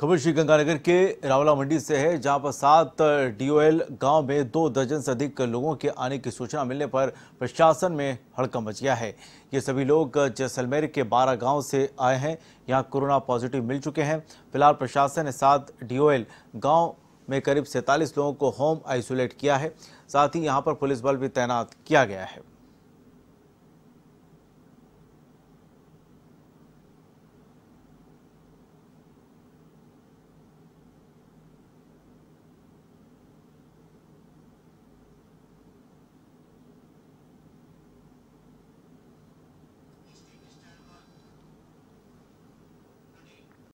खबर श्री गंगानगर के रावला मंडी से है जहां पर सात डीओएल गांव में दो दर्जन से अधिक लोगों के आने की सूचना मिलने पर प्रशासन में हड़कम मच गया है ये सभी लोग जैसलमेर के बारह गांव से आए हैं यहां कोरोना पॉजिटिव मिल चुके हैं फिलहाल प्रशासन ने सात डीओएल गांव में करीब सैंतालीस लोगों को होम आइसोलेट किया है साथ ही यहाँ पर पुलिस बल भी तैनात किया गया है